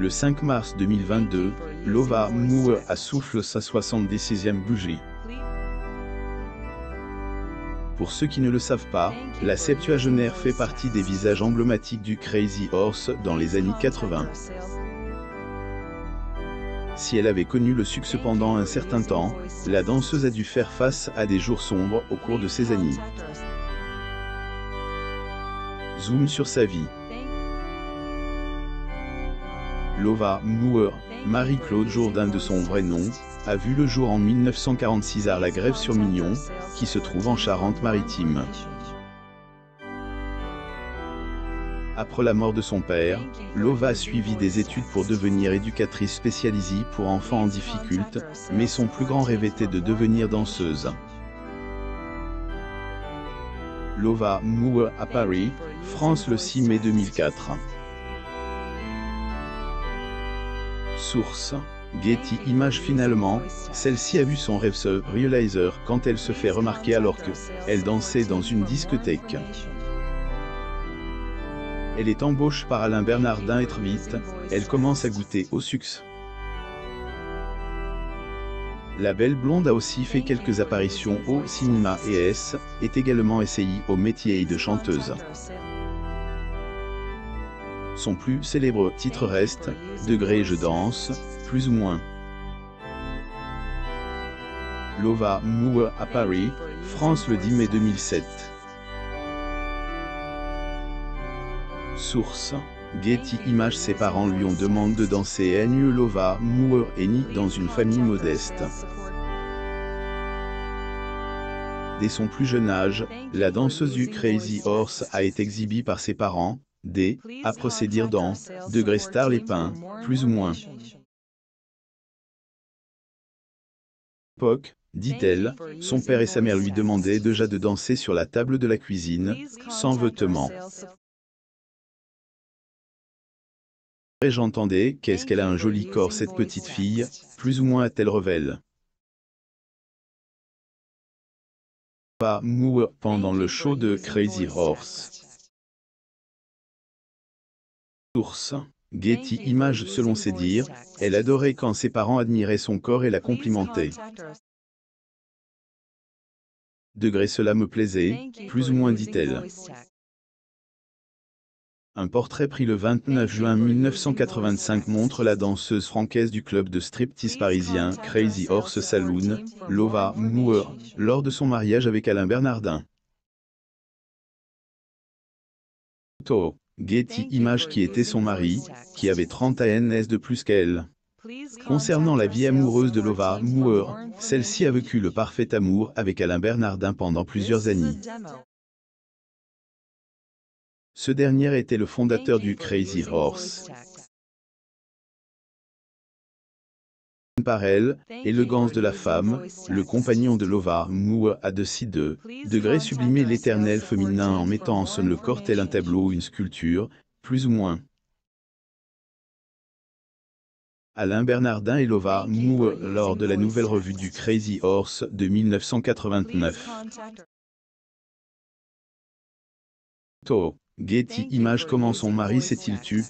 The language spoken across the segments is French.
Le 5 mars 2022, Lova Moore a souffle sa 76e bougie. Pour ceux qui ne le savent pas, la septuagénaire fait partie des visages emblématiques du Crazy Horse dans les années 80. Si elle avait connu le succès pendant un certain temps, la danseuse a dû faire face à des jours sombres au cours de ses années. Zoom sur sa vie. Lova Moore, Marie-Claude Jourdain de son vrai nom, a vu le jour en 1946 à la grève sur Mignon, qui se trouve en Charente-Maritime. Après la mort de son père, Lova a suivi des études pour devenir éducatrice spécialisée pour enfants en difficulté, mais son plus grand rêve était de devenir danseuse. Lova Moore à Paris, France le 6 mai 2004. Source Getty Image finalement, celle-ci a vu son rêve se realizer quand elle se fait remarquer alors que elle dansait dans une discothèque. Elle est embauchée par Alain Bernardin et être vite, elle commence à goûter au succès. La belle blonde a aussi fait quelques apparitions au cinéma et S, est également essayée au métier de chanteuse. Son plus célèbre titre reste Degré je danse, plus ou moins. Lova Moua à Paris, France le 10 mai 2007. Source Getty Images Ses parents lui ont demandé de danser N.U. Lova Moore et N.I. dans une famille modeste. Dès son plus jeune âge, la danseuse du Crazy Horse a été exhibée par ses parents, D à procéder dans de Star les pains, plus ou moins. Poc, dit-elle, son père et sa mère lui demandaient déjà de danser sur la table de la cuisine, sans vêtements. Et j'entendais, qu'est-ce qu'elle a un joli corps cette petite fille, plus ou moins a-t-elle revelle. Pas mou pendant le show de Crazy Horse. Source, Getty Images selon ses dires, elle adorait quand ses parents admiraient son corps et la complimentaient. Degré cela me plaisait, plus ou moins dit-elle. Un portrait pris le 29 juin 1985 montre la danseuse francaise du club de striptease parisien Crazy Horse Saloon, Lova Moore, lors de son mariage avec Alain Bernardin. Getty Image qui était son mari, qui avait 30 ANS de plus qu'elle. Concernant la vie amoureuse de Lova Moore, celle-ci a vécu le parfait amour avec Alain Bernardin pendant plusieurs années. Ce dernier était le fondateur du Crazy Horse. par elle, élégance de la femme, le compagnon de Lova, mou, à de si deux, degré sublimé l'éternel féminin en mettant en scène le corps un tableau une sculpture, plus ou moins. Alain Bernardin et Lovar Moua lors de la nouvelle revue du Crazy Horse de 1989. To, Getty Image Comment son mari s'est-il tué.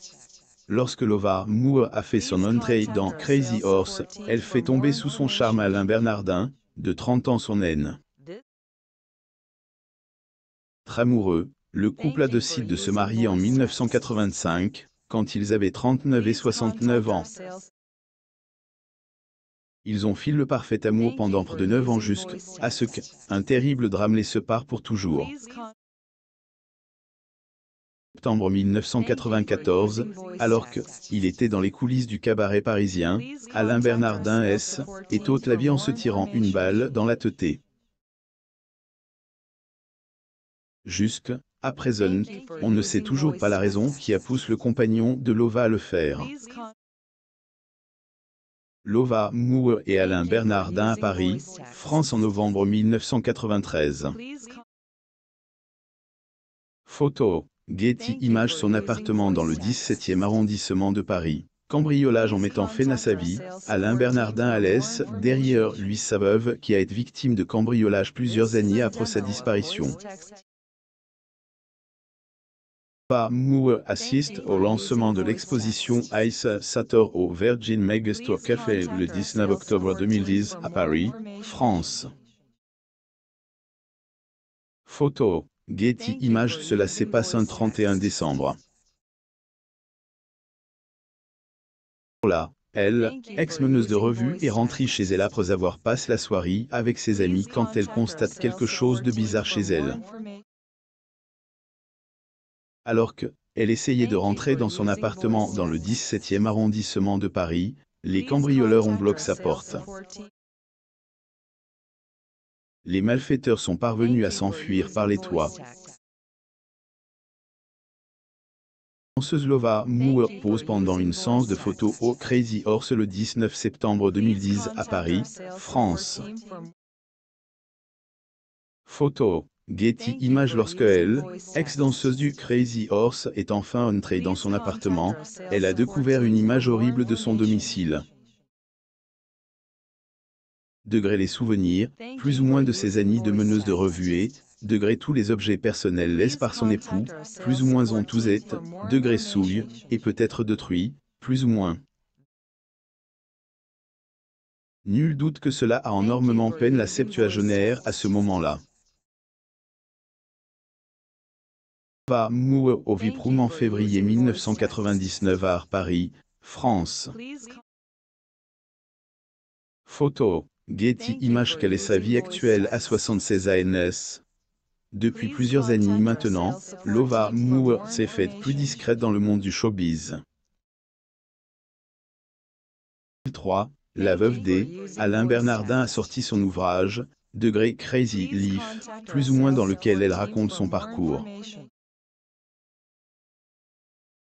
Lorsque Lova Moore a fait son entrée dans Crazy Horse, elle fait tomber sous son charme Alain Bernardin, de 30 ans son aîne. Amoureux, le couple a décidé de se marier en 1985, quand ils avaient 39 et 69 ans. Ils ont filé le parfait amour pendant près de 9 ans jusqu'à ce qu'un terrible drame les sépare pour toujours septembre 1994, alors que, il était dans les coulisses du cabaret parisien, Alain Bernardin S. est la vie en se tirant une balle dans la tête. Jusque, à présent, on ne sait toujours pas la raison qui a poussé le compagnon de Lova à le faire. Lova Moore et Alain Bernardin à Paris, France en novembre 1993. Photo Getty image son appartement dans le 17e arrondissement de Paris. Cambriolage en mettant fin à sa vie, Alain Bernardin à l'aise, derrière lui sa veuve qui a été victime de cambriolage plusieurs années après sa disparition. Moore assiste au lancement de l'exposition Ice Sator au Virgin Megastore Café le 19 octobre 2010 à Paris, France. Photo Getty Images cela se passe un 31 décembre. Là, elle, ex-meneuse de revue, est rentrée chez elle après avoir passé la soirée avec ses amis quand elle constate quelque chose de bizarre chez elle. Alors que, elle essayait de rentrer dans son appartement dans le 17e arrondissement de Paris, les cambrioleurs ont bloqué sa porte les malfaiteurs sont parvenus à s'enfuir par les toits. Slova Moore pose pendant une séance de photos au Crazy Horse le 19 septembre 2010 à Paris, France. Photo. Getty image lorsque elle, ex-danseuse du Crazy Horse, est enfin entrée dans son appartement, elle a découvert une image horrible de son domicile degré les souvenirs, plus ou moins de ses amis de meneuse de revue et, degré tous les objets personnels laissés par son époux, plus ou moins été, degré souille, et peut-être d'autrui, plus ou moins. Nul doute que cela a énormément peine la septuagénaire à ce moment-là. Va au viproum en février 1999 à Paris, France. Photo Getty Image quelle est sa vie actuelle à 76 ANS Depuis plusieurs années maintenant, Lova Moore s'est faite plus discrète dans le monde du showbiz. 3. La veuve D. Alain Bernardin a sorti son ouvrage, degré Crazy Leaf, plus ou moins dans lequel elle raconte son parcours.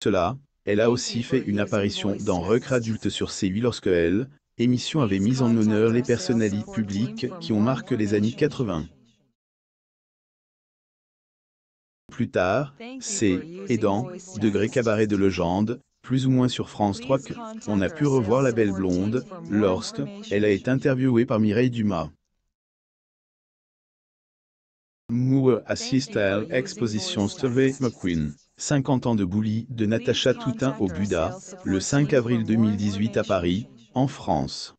Cela, elle a aussi fait une apparition dans Recre Adulte sur C8 lorsque elle, émission avait mis en honneur les personnalités publiques qui ont marqué les années 80. Plus tard, c'est « Aidant », degré cabaret de légende, plus ou moins sur France 3 que on a pu revoir la belle blonde lorsque elle a été interviewée par Mireille Dumas. Moore assiste à l'exposition Steve McQueen. 50 ans de Bouli de Natacha Toutain au Buda, le 5 avril 2018 à Paris, en France.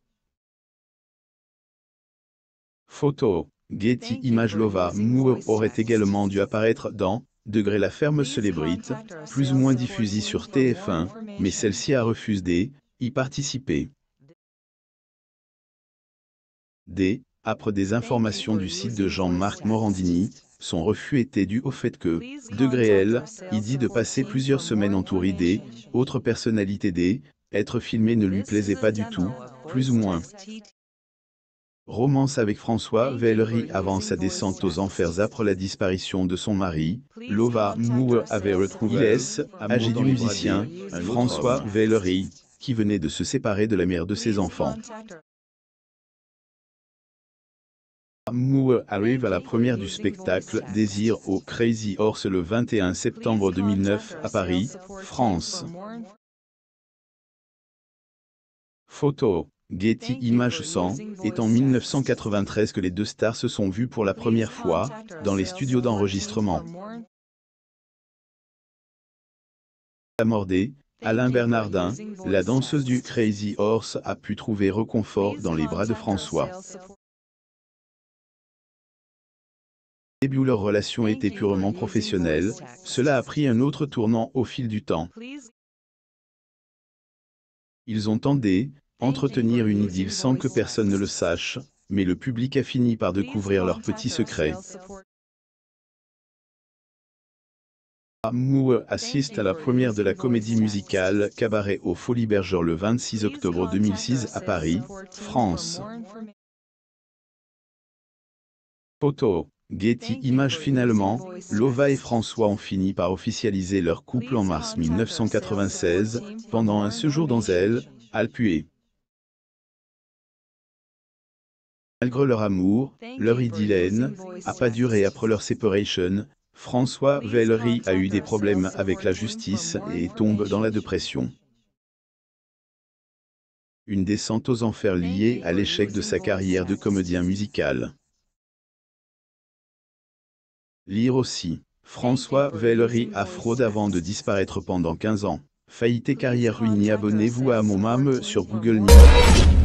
Photo. Getty Imagelova Moore aurait également dû apparaître dans Degré la ferme célébrite, plus ou moins diffusée sur TF1, mais celle-ci a refusé d'y participer. D. Après des informations du site de Jean-Marc Morandini, son refus était dû au fait que, Degré elle, il dit de passer plusieurs semaines tour des autres personnalités D, être filmé ne lui plaisait pas du tout, plus ou moins. Romance avec François Vélerie avant sa descente aux enfers après la disparition de son mari, Lova Moore avait retrouvé à âgé du musicien, François Vélerie, qui venait de se séparer de la mère de ses enfants. Moore arrive à la première du spectacle Désir au Crazy Horse le 21 septembre 2009 à Paris, France. Photo. Getty Images 100, est en 1993 que les deux stars se sont vues pour la première fois, dans les studios d'enregistrement. Amordé, Alain Bernardin, la danseuse du Crazy Horse a pu trouver reconfort dans les bras de François. Au début leur relation était purement professionnelle, cela a pris un autre tournant au fil du temps. Ils ont tendé, entretenir une idylle sans que personne ne le sache, mais le public a fini par découvrir leurs petits secrets. Amour ah, assiste à la première de la comédie musicale Cabaret au Folies Bergère le 26 octobre 2006 à Paris, France. Photo. Getty Images finalement, Lova et François ont fini par officialiser leur couple en mars 1996, pendant un séjour dans elle, Alpué. Malgré leur amour, leur idylle a pas duré après leur separation, François Vellery a eu des problèmes avec la justice et tombe dans la dépression. Une descente aux enfers liée à l'échec de sa carrière de comédien musical. Lire aussi. François Vellery a fraude avant de disparaître pendant 15 ans. Faillite carrière ruine. abonnez-vous à mon mame sur Google News.